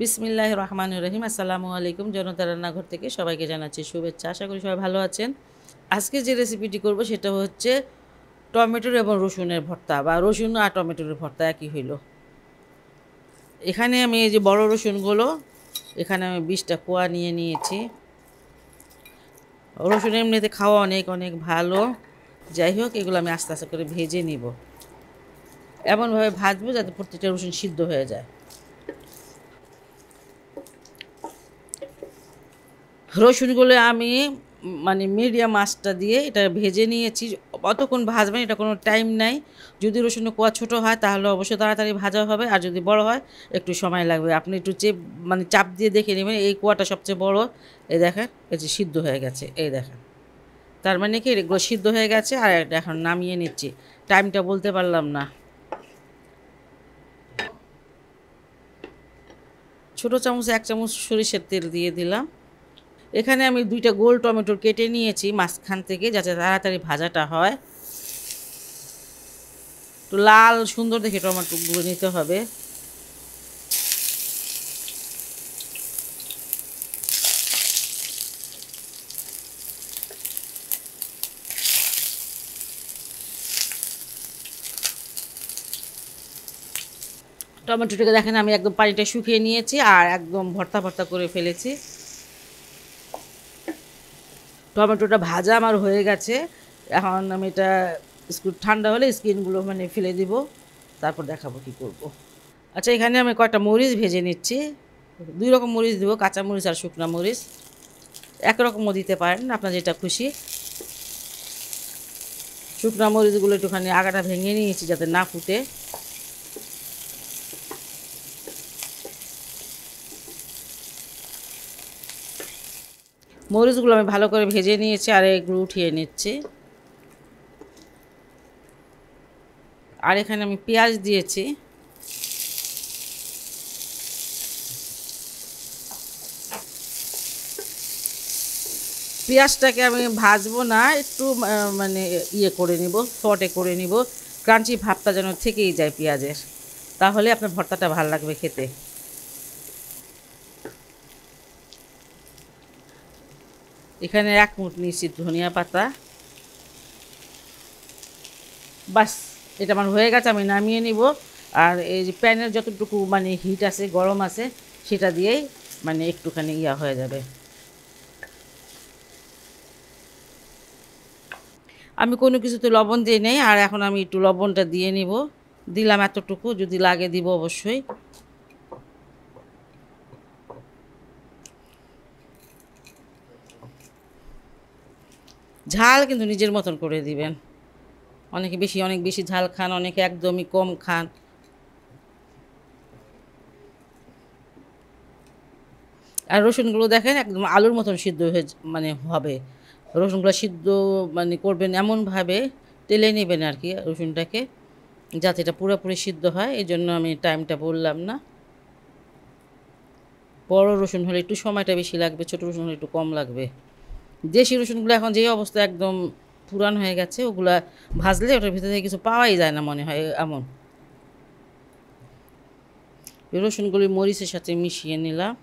বিসমিল্লাহ রহমান রহিম আসসালামু আলাইকুম জনতা রান্নাঘর থেকে সবাইকে জানাচ্ছি শুভেচ্ছা আশা করি সবাই ভালো আছেন আজকে যে রেসিপিটি করব সেটা হচ্ছে টমেটোর এবং রসুনের ভর্তা বা রসুন আর টমেটোর ভর্তা একই হইল এখানে আমি এই যে বড় রসুনগুলো এখানে আমি বিশটা কোয়া নিয়ে নিয়েছি রসুন এমনিতে খাওয়া অনেক অনেক ভালো যাই হোক এগুলো আমি আস্তে আস্তে করে ভেজে নিব এমনভাবে ভাজবো যাতে প্রত্যেকটা রসুন সিদ্ধ হয়ে যায় রসুনগুলো আমি মানে মিডিয়াম আঁচটা দিয়ে এটা ভেজে নিয়েছি অতক্ষণ ভাজবেন এটা কোনো টাইম নাই যদি রসুনের কোয়া ছোট হয় তাহলে অবশ্যই তাড়াতাড়ি ভাজা হবে আর যদি বড় হয় একটু সময় লাগবে আপনি একটু চেপ মানে চাপ দিয়ে দেখে নেবেন এই কোয়াটা সবচেয়ে বড় এই দেখেন এই যে সিদ্ধ হয়ে গেছে এই দেখেন তার মানে কি এগুলো সিদ্ধ হয়ে গেছে আর এখন নামিয়ে নিচ্ছি টাইমটা বলতে পারলাম না ছোটো চামচ এক চামচ সরিষের তেল দিয়ে দিলাম এখানে আমি দুইটা গোল টমেটো কেটে নিয়েছি মাঝখান থেকে যাতে তাড়াতাড়ি ভাজাটা হয় তো লাল সুন্দর দেখে টমেটোগুলো নিতে হবে টমেটোটাকে দেখেন আমি একদম পানিটা শুকিয়ে নিয়েছি আর একদম ভর্তা ভর্তা করে ফেলেছি টমেটোটা ভাজা আমার হয়ে গেছে এখন আমি এটা ঠান্ডা হলে স্কিনগুলো মানে ফেলে দিব তারপর দেখাবো কি করব। আচ্ছা এখানে আমি কয়েকটা মরিচ ভেজে নিচ্ছি দুই রকম মরিচ দেবো কাঁচা মরিচ আর শুকনা মরিচ একরকমও দিতে পারেন আপনার যেটা খুশি শুকনা মরিচগুলো একটুখানি আগাটা ভেঙে নিয়েছি যাতে না ফুটে মরিচগুলো আমি ভালো করে ভেজে নিয়েছি আর এগুলো উঠিয়ে নিচ্ছি আর এখানে আমি পেঁয়াজ দিয়েছি পেঁয়াজটাকে আমি ভাজবো না একটু মানে ইয়ে করে নিব সটে করে নিব ক্রাঞ্চি ভাবটা যেন থেকেই যায় পেঁয়াজের তাহলে আপনার ভর্তাটা ভাল লাগবে খেতে এখানে এক মুঠ নিয়েছি ধনিয়া পাতা বাস এটা আমার হয়ে গেছে আমি নামিয়ে নিব আর এই যে প্যানের যতটুকু মানে হিট আছে গরম আছে সেটা দিয়েই মানে একটুখানি ইয়া হয়ে যাবে আমি কোনো কিছুতে লবণ দিয়ে নেই আর এখন আমি একটু লবণটা দিয়ে নিব দিলাম এতটুকু যদি লাগে দিব অবশ্যই ঝাল কিন্তু নিজের মতন করে দিবেন অনেকে বেশি অনেক বেশি ঝাল খান অনেকে একদমই কম খান আর রসুনগুলো দেখেন একদম আলুর মতন সিদ্ধ হয়ে মানে হবে রসুনগুলো সিদ্ধ মানে করবেন এমনভাবে তেলে নেবেন আর কি রসুনটাকে যাতে এটা পুরোপুরি সিদ্ধ হয় এই জন্য আমি টাইমটা বললাম না বড় রসুন হলে একটু সময়টা বেশি লাগবে ছোট রসুন হলে একটু কম লাগবে যে সিরুশনগুলো এখন যেই অবস্থা একদম পুরান হয়ে গেছে ওগুলা ভাজলে ওটার ভিতরে কিছু পাওয়াই যায় না মনে হয় এমন রসুনগুলি মরিচের সাথে মিশিয়ে নিলাম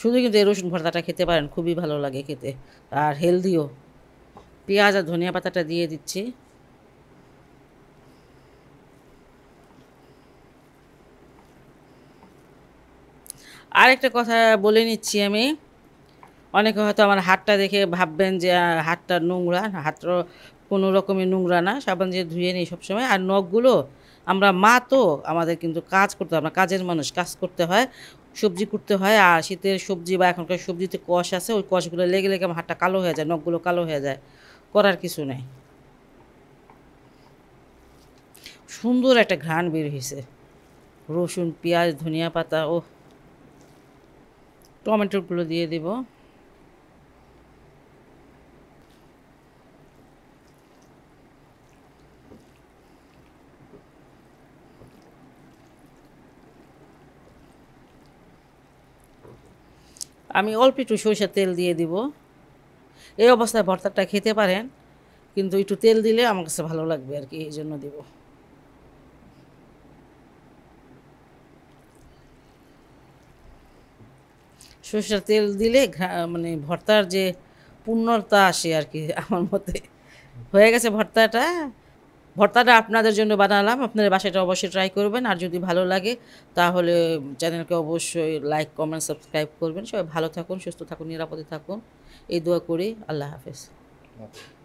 শুধু কিন্তু এই রসুন ভর্তাটা খেতে পারেন খুবই ভালো লাগে খেতে আর হেলদিও পেঁয়াজ আর ধনিয়া পাতাটা দিয়ে দিচ্ছি আর একটা কথা বলে নিচ্ছি আমি অনেকে হয়তো আমার হাতটা দেখে ভাববেন যে হাতটা নোংরা হাতটা কোনো রকমের নোংরা না সাবান দিয়ে ধুয়ে নিই সবসময় আর নখগুলো আমরা মা তো আমাদের কিন্তু কাজ করতে হয় আমরা কাজের মানুষ কাজ করতে হয় সবজি করতে হয় আর শীতের সবজি বা এখনকার সবজিতে কষ আছে ওই কষগুলো লেগে লেগে আমার হাতটা কালো হয়ে যায় নখগুলো কালো হয়ে যায় করার কিছু নেই সুন্দর একটা ঘ্রাণ বের হয়েছে রসুন পেঁয়াজ ধনিয়া পাতা ও টমেটোগুলো দিয়ে দেব আমি অল্প একটু সরিষার তেল দিয়ে দিব এই অবস্থায় ভর্তাটা খেতে পারেন কিন্তু একটু তেল দিলে আমার কাছে ভালো লাগবে আর কি এই জন্য দেবো সরষের তেল দিলে মানে ভর্তার যে পূর্ণতা আসে আর কি আমার মতে হয়ে গেছে ভর্তাটা ভর্তাটা আপনাদের জন্য বানালাম আপনারা বাসাটা অবশ্যই ট্রাই করবেন আর যদি ভালো লাগে তাহলে চ্যানেলকে অবশ্যই লাইক কমেন্ট সাবস্ক্রাইব করবেন সবাই ভালো থাকুন সুস্থ থাকুন নিরাপদে থাকুন এই দোয়া করি আল্লাহ হাফেজ আচ্ছা।